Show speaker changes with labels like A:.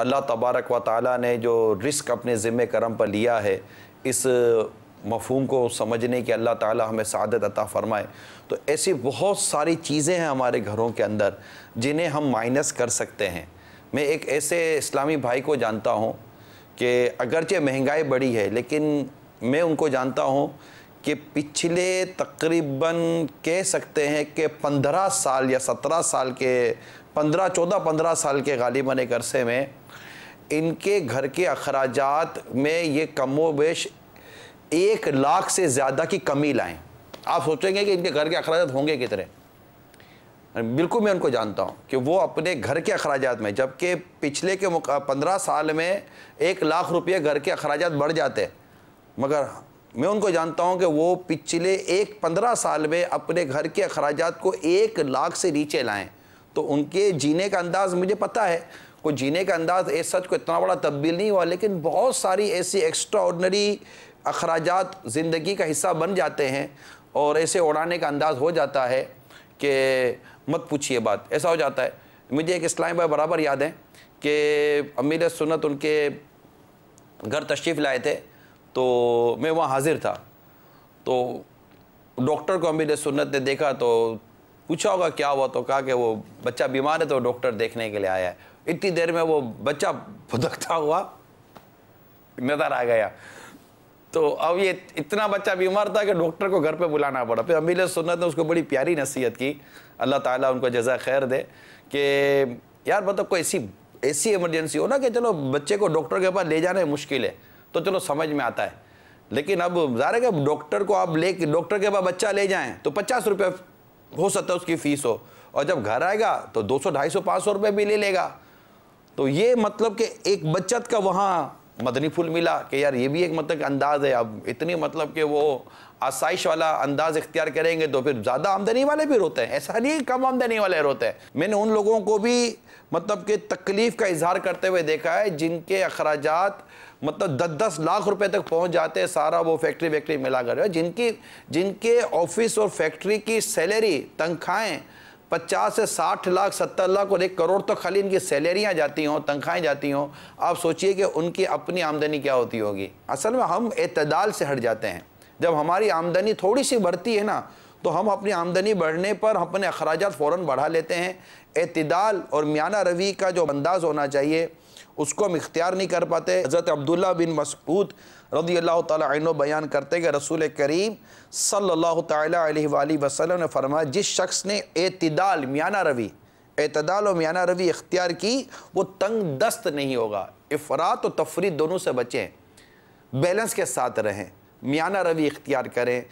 A: अल्लाह तबारक व ताली ने जो रिस्क अपने ज़िम्मे करम पर लिया है इस मफहम को समझने की अल्लाह ताली हमें सदत अता फ़रमाए तो ऐसी बहुत सारी चीज़ें हैं हमारे घरों के अंदर जिन्हें हम माइनस कर सकते हैं मैं एक ऐसे इस्लामी भाई को जानता हूँ कि अगरचे महंगाई बढ़ी है लेकिन मैं उनको जानता हूँ कि पिछले तकरीबन कह सकते हैं कि पंद्रह साल या सत्रह साल के पंद्रह चौदह पंद्रह साल के गालिबा एक अरसे में इनके घर के अखराज में ये कमो बेश एक लाख से ज़्यादा की कमी लाएँ आप सोचेंगे कि इनके घर के अखराज होंगे कितने बिल्कुल मैं उनको जानता हूँ कि वो अपने घर के अखराज में जबकि पिछले के पंद्रह साल में एक लाख रुपये घर के अखराज बढ़ जाते मगर मैं उनको जानता हूँ कि वो पिछले एक पंद्रह साल में अपने घर के अखराज को एक लाख से नीचे लाएँ तो उनके जीने का अंदाज़ मुझे पता है कोई जीने का अंदाज ए सच को इतना बड़ा तब्दील नहीं हुआ लेकिन बहुत सारी ऐसी एक्स्ट्रा ऑर्डनरी अखराज ज़िंदगी का हिस्सा बन जाते हैं और ऐसे उड़ाने का अंदाज़ हो जाता है कि मत पूछिए बात ऐसा हो जाता है मुझे एक इस्लाम भाई बराबर याद है कि अमीर सुनत उनके घर तशरीफ़ लाए थे तो मैं वहाँ हाजिर था तो डॉक्टर को अमीर सुन्नत ने देखा तो पूछा होगा क्या हुआ तो कहा कि वो बच्चा बीमार है तो डॉक्टर देखने के लिए आया है इतनी देर में वो बच्चा भुदकता हुआ नज़र आ गया तो अब ये इतना बच्चा बीमार था कि डॉक्टर को घर पे बुलाना पड़ा फिर अमीर सुन्नत ने उसको बड़ी प्यारी नसीहत की अल्लाह ताला उनको जजा खैर दे कि यार मतलब कोई ऐसी ऐसी इमरजेंसी हो ना कि चलो बच्चे को डॉक्टर के पास ले जाना मुश्किल है तो चलो समझ में आता है लेकिन अब जा है कि डॉक्टर को आप ले डॉक्टर के बाद बच्चा ले जाएं तो पचास रुपये हो सकता है उसकी फ़ीस हो और जब घर आएगा तो दो सौ ढाई सौ पाँच सौ रुपये भी ले लेगा तो ये मतलब कि एक बचत का वहाँ मदनी फूल मिला कि यार ये भी एक मतलब अंदाज़ है अब इतनी मतलब कि वो आसाइश वाला अंदाज इख्तियार करेंगे तो फिर ज़्यादा आमदनी वाले भी रोते हैं ऐसा नहीं कम आमदनी वाले रोते हैं मैंने उन लोगों को भी मतलब कि तकलीफ़ का इजहार करते हुए देखा है जिनके अखराज मतलब दस दस लाख रुपए तक पहुंच जाते हैं सारा वो फैक्ट्री वैक्ट्री मिला कर जिनकी जिनके ऑफिस और फैक्ट्री की सैलरी तनख्वाहें पचास से साठ लाख सत्तर लाख और एक करोड़ तो खाली इनकी सैलरियाँ जाती हों तनख्वाहें जाती हों आप सोचिए कि उनकी अपनी आमदनी क्या होती होगी असल में हम अतदाल से हट जाते हैं जब हमारी आमदनी थोड़ी सी बढ़ती है ना तो हम अपनी आमदनी बढ़ने पर अपने अखराज फ़ौर बढ़ा लेते हैं अतदाल और मियाना रवि का जो अंदाज़ होना चाहिए उसको हम इख्तियार नहीं कर पाते हज़रत अब्दुल्ला बिन मसूद रदी अल्लाह तैनो बयान करते कि रसूल करीम सल्ला तसलम ने फरमाया जिस शख्स ने एतदाल मियाना रवी एतदाल और मियाना रवि इख्तियार की वो तंग दस्त नहीं होगा अफरात और तफरी दोनों से बचें बैलेंस के साथ रहें मियाना रवि इख्तियार करें